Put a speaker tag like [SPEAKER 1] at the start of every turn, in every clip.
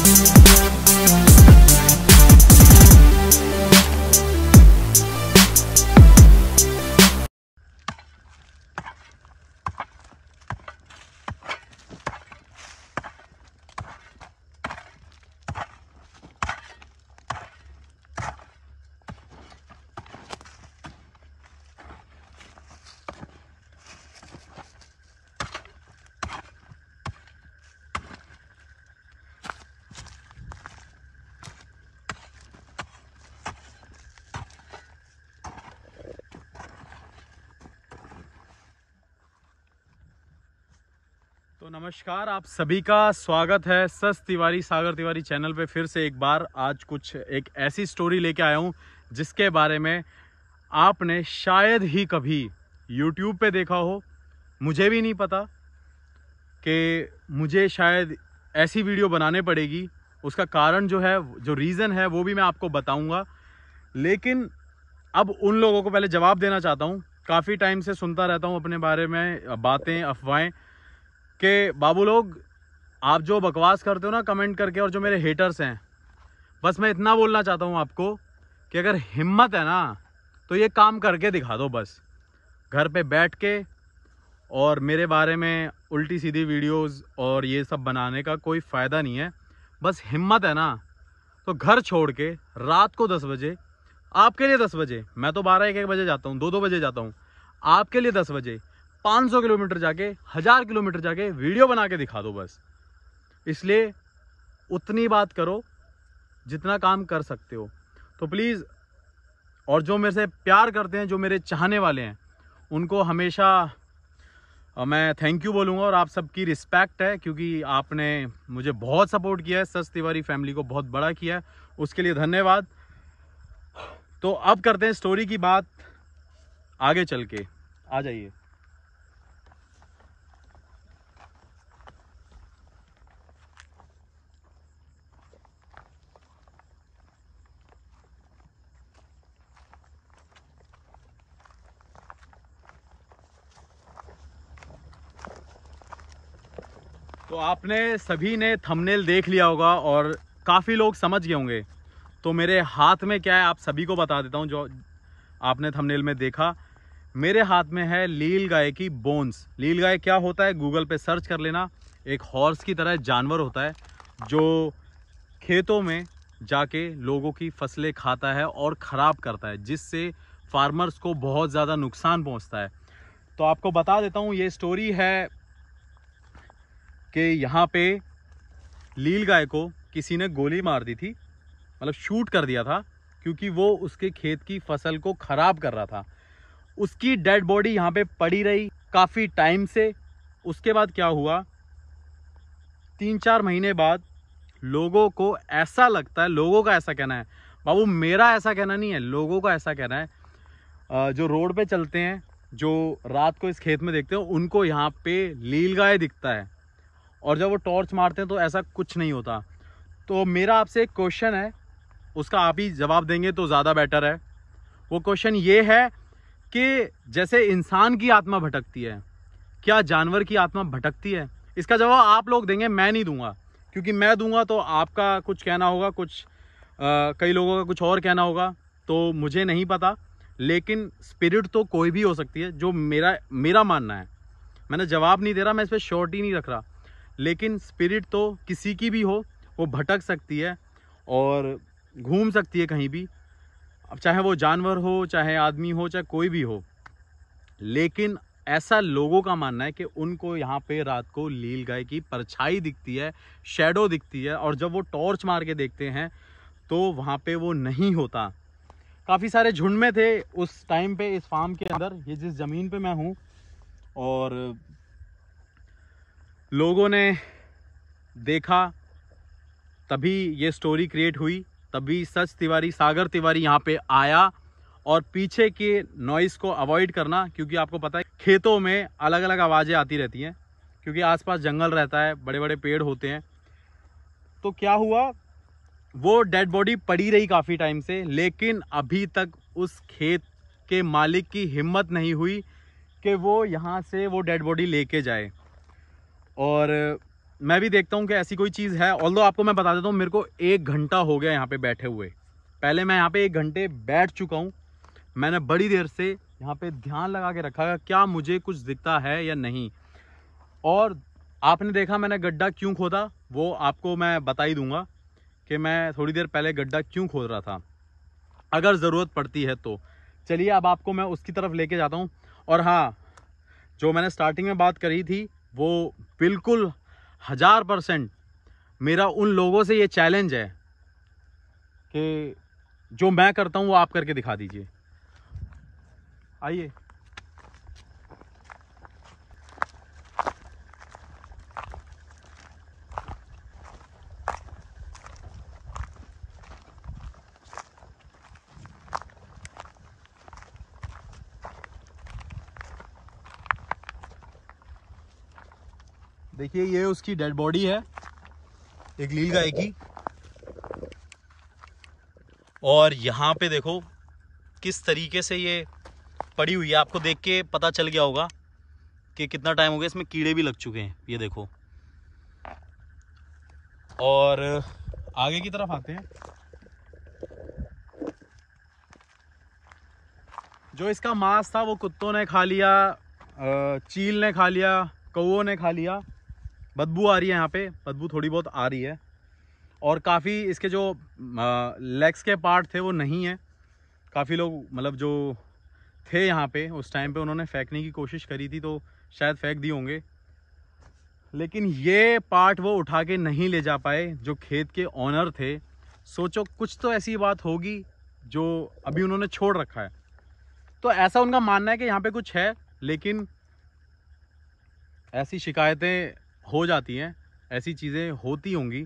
[SPEAKER 1] Thank तो नमस्कार आप सभी का स्वागत है सस तिवारी सागर तिवारी चैनल पे फिर से एक बार आज कुछ एक ऐसी स्टोरी लेके आया हूँ जिसके बारे में आपने शायद ही कभी यूट्यूब पे देखा हो मुझे भी नहीं पता कि मुझे शायद ऐसी वीडियो बनाने पड़ेगी उसका कारण जो है जो रीज़न है वो भी मैं आपको बताऊँगा लेकिन अब उन लोगों को पहले जवाब देना चाहता हूँ काफ़ी टाइम से सुनता रहता हूँ अपने बारे में बातें अफवाहें कि बाबू लोग आप जो बकवास करते हो ना कमेंट करके और जो मेरे हेटर्स हैं बस मैं इतना बोलना चाहता हूँ आपको कि अगर हिम्मत है ना तो ये काम करके दिखा दो बस घर पे बैठ के और मेरे बारे में उल्टी सीधी वीडियोस और ये सब बनाने का कोई फ़ायदा नहीं है बस हिम्मत है ना तो घर छोड़ के रात को दस बजे आपके लिए दस बजे मैं तो बारह एक एक बजे जाता हूँ दो दो बजे जाता हूँ आपके लिए दस बजे 500 किलोमीटर जाके हज़ार किलोमीटर जाके वीडियो बना के दिखा दो बस इसलिए उतनी बात करो जितना काम कर सकते हो तो प्लीज़ और जो मेरे से प्यार करते हैं जो मेरे चाहने वाले हैं उनको हमेशा मैं थैंक यू बोलूँगा और आप सबकी रिस्पेक्ट है क्योंकि आपने मुझे बहुत सपोर्ट किया है सच तिवारी फैमिली को बहुत बड़ा किया है उसके लिए धन्यवाद तो अब करते हैं स्टोरी की बात आगे चल के आ जाइए तो आपने सभी ने थंबनेल देख लिया होगा और काफ़ी लोग समझ गए होंगे तो मेरे हाथ में क्या है आप सभी को बता देता हूँ जो आपने थंबनेल में देखा मेरे हाथ में है लील गाय की बोन्स लील गाय क्या होता है गूगल पे सर्च कर लेना एक हॉर्स की तरह जानवर होता है जो खेतों में जाके लोगों की फसलें खाता है और ख़राब करता है जिससे फार्मर्स को बहुत ज़्यादा नुकसान पहुँचता है तो आपको बता देता हूँ ये स्टोरी है कि यहाँ पे लील गाय को किसी ने गोली मार दी थी मतलब शूट कर दिया था क्योंकि वो उसके खेत की फसल को ख़राब कर रहा था उसकी डेड बॉडी यहाँ पे पड़ी रही काफ़ी टाइम से उसके बाद क्या हुआ तीन चार महीने बाद लोगों को ऐसा लगता है लोगों का ऐसा कहना है बाबू मेरा ऐसा कहना नहीं है लोगों का ऐसा कहना है जो रोड पे चलते हैं जो रात को इस खेत में देखते हैं उनको यहाँ पे लील गाय दिखता है और जब वो टॉर्च मारते हैं तो ऐसा कुछ नहीं होता तो मेरा आपसे एक क्वेश्चन है उसका आप ही जवाब देंगे तो ज़्यादा बेटर है वो क्वेश्चन ये है कि जैसे इंसान की आत्मा भटकती है क्या जानवर की आत्मा भटकती है इसका जवाब आप लोग देंगे मैं नहीं दूंगा क्योंकि मैं दूंगा तो आपका कुछ कहना होगा कुछ आ, कई लोगों का कुछ और कहना होगा तो मुझे नहीं पता लेकिन स्पिरिट तो कोई भी हो सकती है जो मेरा मेरा मानना है मैंने जवाब नहीं दे रहा मैं इस पर शॉर्ट ही नहीं रख रहा लेकिन स्पिरिट तो किसी की भी हो वो भटक सकती है और घूम सकती है कहीं भी अब चाहे वो जानवर हो चाहे आदमी हो चाहे कोई भी हो लेकिन ऐसा लोगों का मानना है कि उनको यहाँ पे रात को लील गाय की परछाई दिखती है शेडो दिखती है और जब वो टॉर्च मार के देखते हैं तो वहाँ पे वो नहीं होता काफ़ी सारे झुंड में थे उस टाइम पे इस फार्म के अंदर ये जिस ज़मीन पे मैं हूँ और लोगों ने देखा तभी ये स्टोरी क्रिएट हुई तभी सच तिवारी सागर तिवारी यहाँ पे आया और पीछे के नॉइस को अवॉइड करना क्योंकि आपको पता है खेतों में अलग अलग आवाज़ें आती रहती हैं क्योंकि आसपास जंगल रहता है बड़े बड़े पेड़ होते हैं तो क्या हुआ वो डेड बॉडी पड़ी रही काफ़ी टाइम से लेकिन अभी तक उस खेत के मालिक की हिम्मत नहीं हुई कि वो यहाँ से वो डेड बॉडी लेके जाए और मैं भी देखता हूँ कि ऐसी कोई चीज़ है ऑल आपको मैं बता देता हूँ मेरे को एक घंटा हो गया यहाँ पे बैठे हुए पहले मैं यहाँ पे एक घंटे बैठ चुका हूँ मैंने बड़ी देर से यहाँ पे ध्यान लगा के रखा क्या मुझे कुछ दिखता है या नहीं और आपने देखा मैंने गड्ढा क्यों खोदा वो आपको मैं बता ही दूंगा कि मैं थोड़ी देर पहले गड्ढा क्यों खोद रहा था अगर ज़रूरत पड़ती है तो चलिए अब आपको मैं उसकी तरफ लेके जाता हूँ और हाँ जो मैंने स्टार्टिंग में बात करी थी वो बिल्कुल हज़ार परसेंट मेरा उन लोगों से ये चैलेंज है कि जो मैं करता हूँ वो आप करके दिखा दीजिए आइए देखिए ये उसकी डेड बॉडी है एक लील गाय की और यहाँ पे देखो किस तरीके से ये पड़ी हुई है आपको देख के पता चल गया होगा कि कितना टाइम हो गया इसमें कीड़े भी लग चुके हैं ये देखो और आगे की तरफ आते हैं जो इसका मांस था वो कुत्तों ने खा लिया चील ने खा लिया कौ ने खा लिया बदबू आ रही है यहाँ पे बदबू थोड़ी बहुत आ रही है और काफ़ी इसके जो लेग्स के पार्ट थे वो नहीं हैं काफ़ी लोग मतलब जो थे यहाँ पे उस टाइम पे उन्होंने फेंकने की कोशिश करी थी तो शायद फेंक दिए होंगे लेकिन ये पार्ट वो उठा के नहीं ले जा पाए जो खेत के ऑनर थे सोचो कुछ तो ऐसी बात होगी जो अभी उन्होंने छोड़ रखा है तो ऐसा उनका मानना है कि यहाँ पे कुछ है लेकिन ऐसी शिकायतें हो जाती हैं ऐसी चीज़ें होती होंगी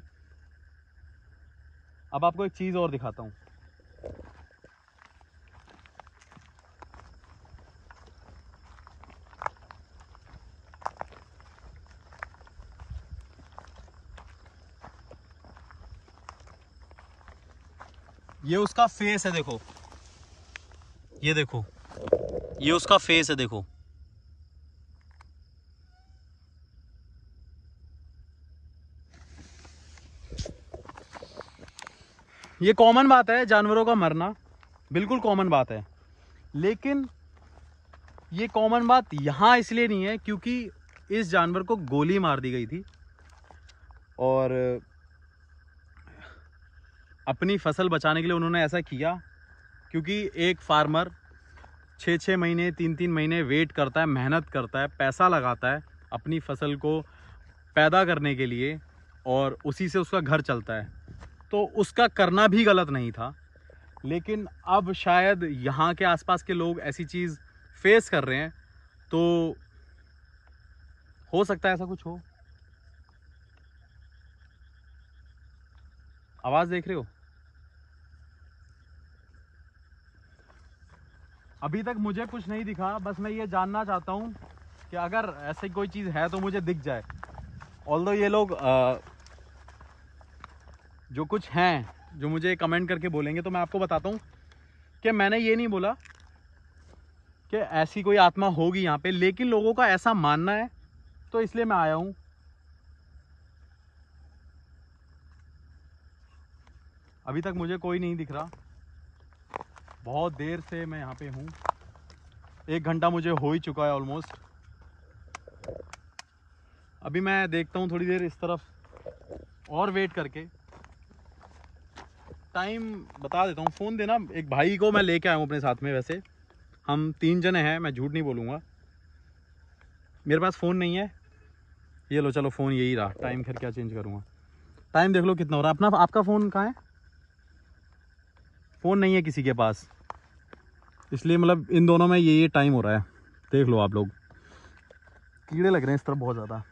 [SPEAKER 1] अब आपको एक चीज़ और दिखाता हूँ ये उसका फेस है देखो ये देखो ये उसका फेस है देखो ये कॉमन बात है जानवरों का मरना बिल्कुल कॉमन बात है लेकिन ये कॉमन बात यहाँ इसलिए नहीं है क्योंकि इस जानवर को गोली मार दी गई थी और अपनी फसल बचाने के लिए उन्होंने ऐसा किया क्योंकि एक फार्मर छः छः महीने तीन तीन महीने वेट करता है मेहनत करता है पैसा लगाता है अपनी फसल को पैदा करने के लिए और उसी से उसका घर चलता है तो उसका करना भी गलत नहीं था लेकिन अब शायद यहाँ के आसपास के लोग ऐसी चीज़ फेस कर रहे हैं तो हो सकता है ऐसा कुछ हो आवाज़ देख रहे हो अभी तक मुझे कुछ नहीं दिखा बस मैं ये जानना चाहता हूँ कि अगर ऐसी कोई चीज़ है तो मुझे दिख जाए ऑल ये लोग आ, जो कुछ हैं जो मुझे कमेंट करके बोलेंगे तो मैं आपको बताता हूँ कि मैंने ये नहीं बोला कि ऐसी कोई आत्मा होगी यहाँ पे लेकिन लोगों का ऐसा मानना है तो इसलिए मैं आया हूँ अभी तक मुझे कोई नहीं दिख रहा बहुत देर से मैं यहाँ पे हूँ एक घंटा मुझे हो ही चुका है ऑलमोस्ट अभी मैं देखता हूँ थोड़ी देर इस तरफ और वेट करके टाइम बता देता हूँ फ़ोन देना एक भाई को मैं लेके आया हूँ अपने साथ में वैसे हम तीन जने हैं मैं झूठ नहीं बोलूँगा मेरे पास फ़ोन नहीं है ये लो चलो फ़ोन यही रहा टाइम फिर क्या चेंज करूँगा टाइम देख लो कितना हो रहा है अपना आपका फ़ोन कहाँ है फ़ोन नहीं है किसी के पास इसलिए मतलब इन दोनों में ये ये टाइम हो रहा है देख लो आप लोग कीड़े लग रहे हैं इस तरफ बहुत ज़्यादा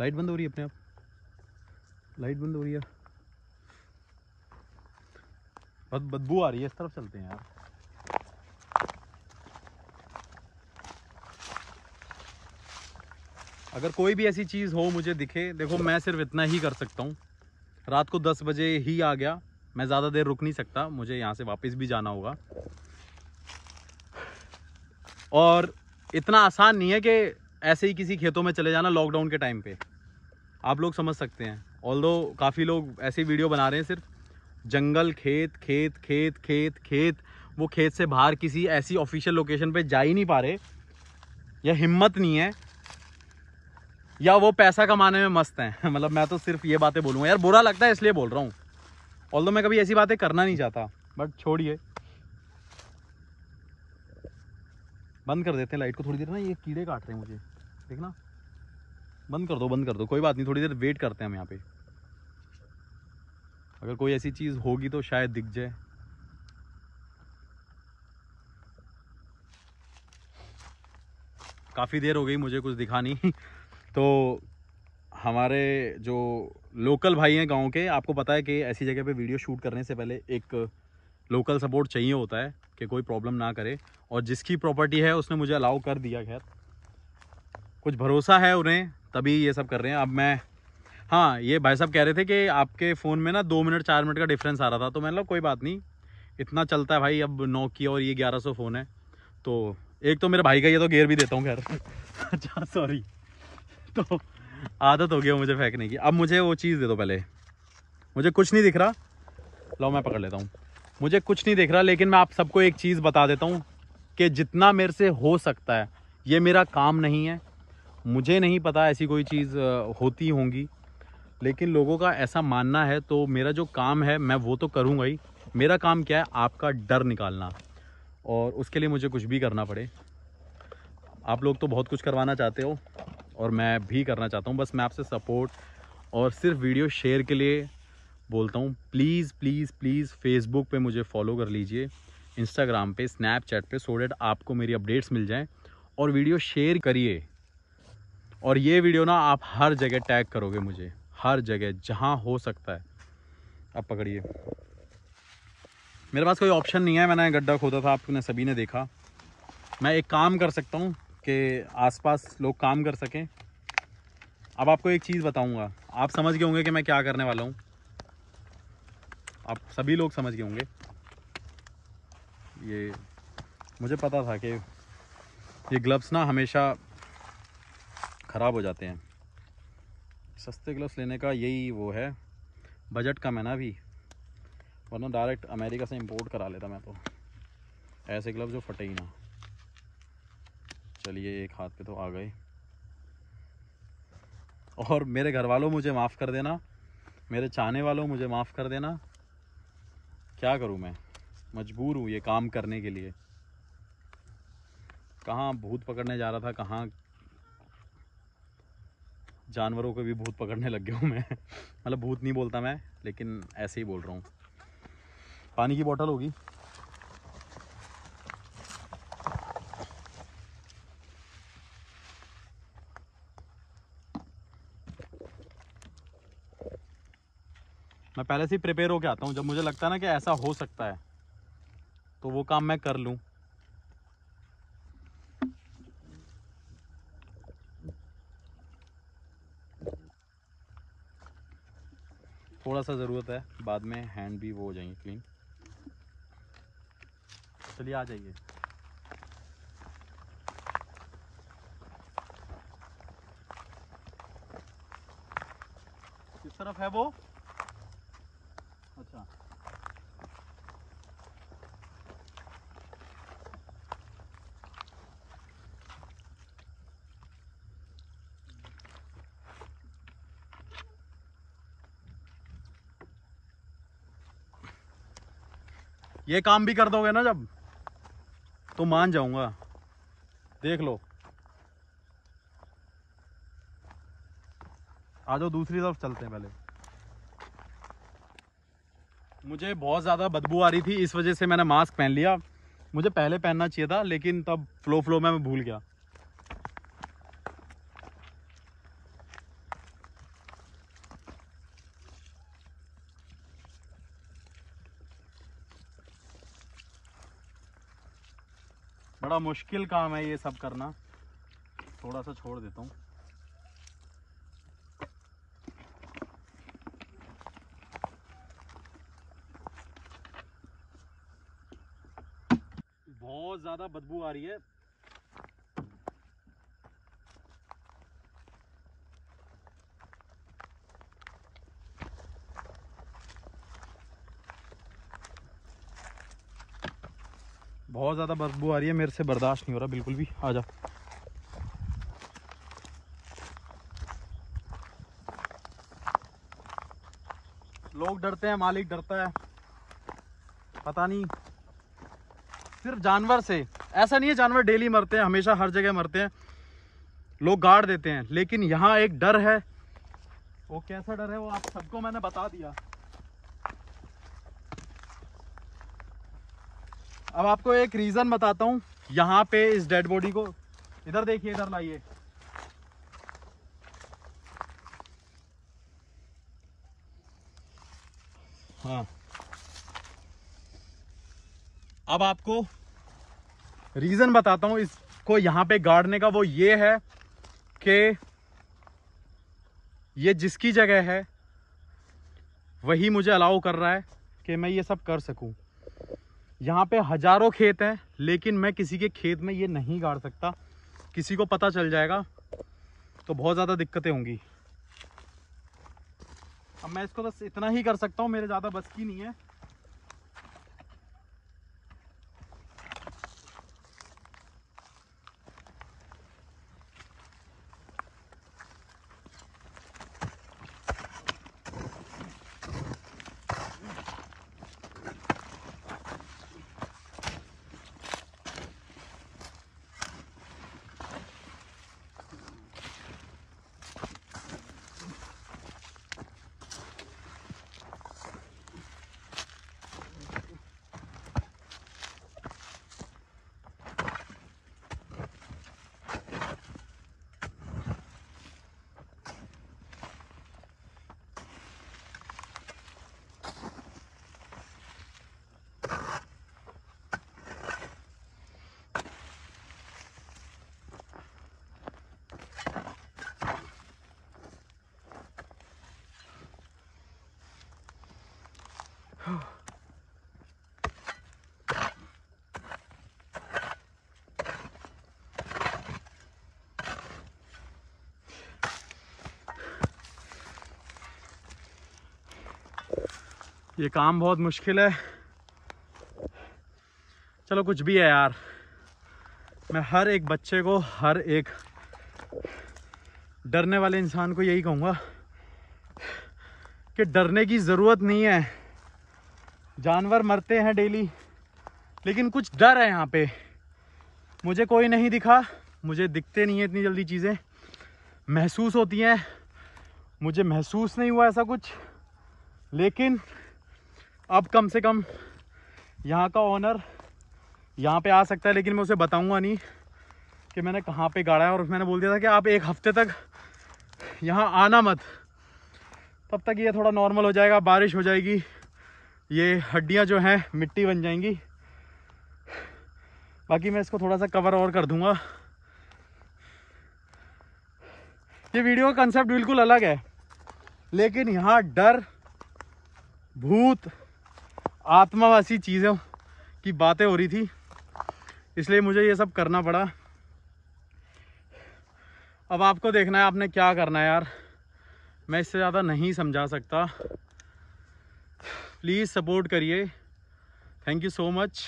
[SPEAKER 1] लाइट बंद हो रही है अपने आप लाइट बंद हो रही है बदबू आ रही है इस तरफ चलते हैं यार अगर कोई भी ऐसी चीज़ हो मुझे दिखे देखो मैं सिर्फ इतना ही कर सकता हूँ रात को दस बजे ही आ गया मैं ज़्यादा देर रुक नहीं सकता मुझे यहाँ से वापस भी जाना होगा और इतना आसान नहीं है कि ऐसे ही किसी खेतों में चले जाना लॉकडाउन के टाइम पे आप लोग समझ सकते हैं ऑल दो काफ़ी लोग ऐसे वीडियो बना रहे हैं सिर्फ जंगल खेत खेत खेत खेत खेत वो खेत से बाहर किसी ऐसी ऑफिशियल लोकेशन पे जा ही नहीं पा रहे या हिम्मत नहीं है या वो पैसा कमाने में मस्त हैं मतलब मैं तो सिर्फ ये बातें बोलूँगा यार बुरा लगता है इसलिए बोल रहा हूँ ऑल मैं कभी ऐसी बातें करना नहीं चाहता बट छोड़िए बंद कर देते हैं लाइट को थोड़ी देर ना ये कीड़े काट रहे हैं मुझे देखना बंद कर दो बंद कर दो कोई बात नहीं थोड़ी देर वेट करते हैं हम यहाँ पे अगर कोई ऐसी चीज़ होगी तो शायद दिख जाए काफ़ी देर हो गई मुझे कुछ दिखा नहीं तो हमारे जो लोकल भाई हैं गांव के आपको पता है कि ऐसी जगह पे वीडियो शूट करने से पहले एक लोकल सपोर्ट चाहिए होता है कि कोई प्रॉब्लम ना करे और जिसकी प्रॉपर्टी है उसने मुझे अलाउ कर दिया खैर कुछ भरोसा है उन्हें तभी ये सब कर रहे हैं अब मैं हाँ ये भाई साहब कह रहे थे कि आपके फ़ोन में ना दो मिनट चार मिनट का डिफरेंस आ रहा था तो मैं कोई बात नहीं इतना चलता है भाई अब नोकिया और ये ग्यारह सौ फ़ोन है तो एक तो मेरे भाई का ये तो गेयर भी देता हूँ खैर अच्छा सॉरी तो आदत हो गई मुझे फेंकने की अब मुझे वो चीज़ दे दो पहले मुझे कुछ नहीं दिख रहा लो मैं पकड़ लेता हूँ मुझे कुछ नहीं देख रहा लेकिन मैं आप सबको एक चीज़ बता देता हूँ कि जितना मेरे से हो सकता है ये मेरा काम नहीं है मुझे नहीं पता ऐसी कोई चीज़ होती होंगी लेकिन लोगों का ऐसा मानना है तो मेरा जो काम है मैं वो तो करूँगा ही मेरा काम क्या है आपका डर निकालना और उसके लिए मुझे कुछ भी करना पड़े आप लोग तो बहुत कुछ करवाना चाहते हो और मैं भी करना चाहता हूँ बस मैं आपसे सपोर्ट और सिर्फ वीडियो शेयर के लिए बोलता हूँ प्लीज़ प्लीज़ प्लीज़ फेसबुक पे मुझे फॉलो कर लीजिए इंस्टाग्राम पे स्नैपचैट पे सो डेट आपको मेरी अपडेट्स मिल जाएं और वीडियो शेयर करिए और ये वीडियो ना आप हर जगह टैग करोगे मुझे हर जगह जहाँ हो सकता है आप पकड़िए मेरे पास कोई ऑप्शन नहीं है मैंने गड्ढा खोदा था आपने सभी ने देखा मैं एक काम कर सकता हूँ कि आसपास लोग काम कर सकें अब आपको एक चीज़ बताऊँगा आप समझ गए होंगे कि मैं क्या करने वाला हूँ आप सभी लोग समझ गए होंगे ये मुझे पता था कि ये ग्लव्स ना हमेशा ख़राब हो जाते हैं सस्ते ग्लव्स लेने का यही वो है बजट कम है ना अभी वरना डायरेक्ट अमेरिका से इंपोर्ट करा लेता मैं तो ऐसे ग्लव्स जो फटे ही ना चलिए एक हाथ पे तो आ गए और मेरे घर वालों मुझे माफ़ कर देना मेरे चाहने वालों मुझे माफ़ कर देना क्या करूँ मैं मजबूर हूँ ये काम करने के लिए कहाँ भूत पकड़ने जा रहा था कहाँ जानवरों को भी भूत पकड़ने लग गया हूँ मैं मतलब भूत नहीं बोलता मैं लेकिन ऐसे ही बोल रहा हूँ पानी की बोतल होगी मैं पहले से ही प्रिपेयर होकर आता हूँ जब मुझे लगता है ना कि ऐसा हो सकता है तो वो काम मैं कर लूँ थोड़ा सा ज़रूरत है बाद में हैंड भी वो हो जाएंगे क्लीन चलिए आ जाइए किस तरफ है वो ये काम भी कर दोगे ना जब तो मान जाऊंगा देख लो आ जाओ दूसरी तरफ चलते हैं पहले मुझे बहुत ज़्यादा बदबू आ रही थी इस वजह से मैंने मास्क पहन लिया मुझे पहले पहनना चाहिए था लेकिन तब फ्लो फ्लो में मैं भूल गया बड़ा मुश्किल काम है ये सब करना थोड़ा सा छोड़ देता हूँ बहुत ज़्यादा बदबू आ रही है बहुत ज़्यादा बदबू आ रही है मेरे से बर्दाश्त नहीं हो रहा बिल्कुल भी आ जा लोग डरते हैं मालिक डरता है पता नहीं सिर्फ जानवर से ऐसा नहीं है जानवर डेली मरते हैं हमेशा हर जगह मरते हैं लोग गाड़ देते हैं लेकिन यहाँ एक डर है वो कैसा डर है वो आप सबको मैंने बता दिया अब आपको एक रीज़न बताता हूँ यहाँ पे इस डेड बॉडी को इधर देखिए इधर लाइए हाँ अब आपको रीज़न बताता हूँ इसको यहाँ पे गाड़ने का वो ये है कि ये जिसकी जगह है वही मुझे अलाउ कर रहा है कि मैं ये सब कर सकूँ यहाँ पे हजारों खेत हैं लेकिन मैं किसी के खेत में ये नहीं गाड़ सकता किसी को पता चल जाएगा तो बहुत ज़्यादा दिक्कतें होंगी अब मैं इसको बस इतना ही कर सकता हूँ मेरे ज़्यादा बस की नहीं है ये काम बहुत मुश्किल है चलो कुछ भी है यार मैं हर एक बच्चे को हर एक डरने वाले इंसान को यही कहूँगा कि डरने की ज़रूरत नहीं है जानवर मरते हैं डेली लेकिन कुछ डर है यहाँ पे मुझे कोई नहीं दिखा मुझे दिखते नहीं है इतनी जल्दी चीज़ें महसूस होती हैं मुझे महसूस नहीं हुआ ऐसा कुछ लेकिन अब कम से कम यहाँ का ओनर यहाँ पे आ सकता है लेकिन मैं उसे बताऊँगा नहीं कि मैंने कहाँ पे गाड़ा है और मैंने बोल दिया था कि आप एक हफ्ते तक यहाँ आना मत तब तक ये थोड़ा नॉर्मल हो जाएगा बारिश हो जाएगी ये हड्डियाँ जो हैं मिट्टी बन जाएंगी बाकी मैं इसको थोड़ा सा कवर और कर दूंगा ये वीडियो का कंसेप्ट बिल्कुल अलग है लेकिन यहाँ डर भूत आत्मावासी चीज़ों की बातें हो रही थी इसलिए मुझे ये सब करना पड़ा अब आपको देखना है आपने क्या करना है यार मैं इससे ज़्यादा नहीं समझा सकता प्लीज़ सपोर्ट करिए थैंक यू सो मच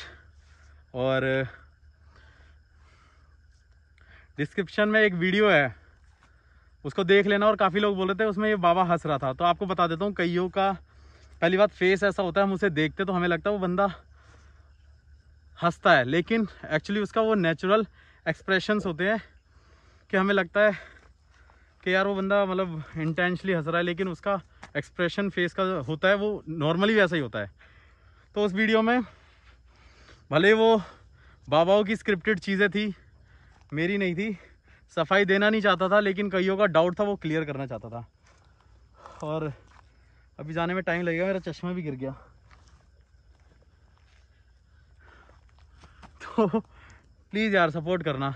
[SPEAKER 1] और डिस्क्रिप्शन में एक वीडियो है उसको देख लेना और काफ़ी लोग बोल रहे थे उसमें ये बाबा हंस रहा था तो आपको बता देता हूँ कईयों का पहली बात फेस ऐसा होता है हम उसे देखते तो हमें लगता है वो बंदा हंसता है लेकिन एक्चुअली उसका वो नेचुरल एक्सप्रेशंस होते हैं कि हमें लगता है कि यार वो बंदा मतलब इंटेंशली हंस रहा है लेकिन उसका एक्सप्रेशन फेस का होता है वो नॉर्मली वैसा ही होता है तो उस वीडियो में भले वो बाबाओं की स्क्रिप्टेड चीज़ें थी मेरी नहीं थी सफाई देना नहीं चाहता था लेकिन कईयों का डाउट था वो क्लियर करना चाहता था और अभी जाने में टाइम लगेगा मेरा चश्मा भी गिर गया तो प्लीज़ यार सपोर्ट करना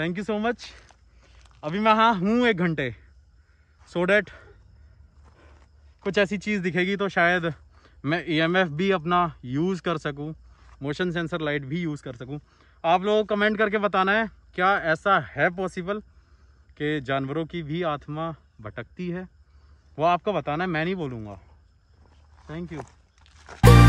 [SPEAKER 1] थैंक यू सो मच अभी मैं हाँ हूँ एक घंटे सो so डैट कुछ ऐसी चीज़ दिखेगी तो शायद मैं ई e भी अपना यूज़ कर सकूँ मोशन सेंसर लाइट भी यूज़ कर सकूँ आप लोग कमेंट करके बताना है क्या ऐसा है पॉसिबल कि जानवरों की भी आत्मा भटकती है वो आपको बताना है मैं नहीं बोलूँगा थैंक यू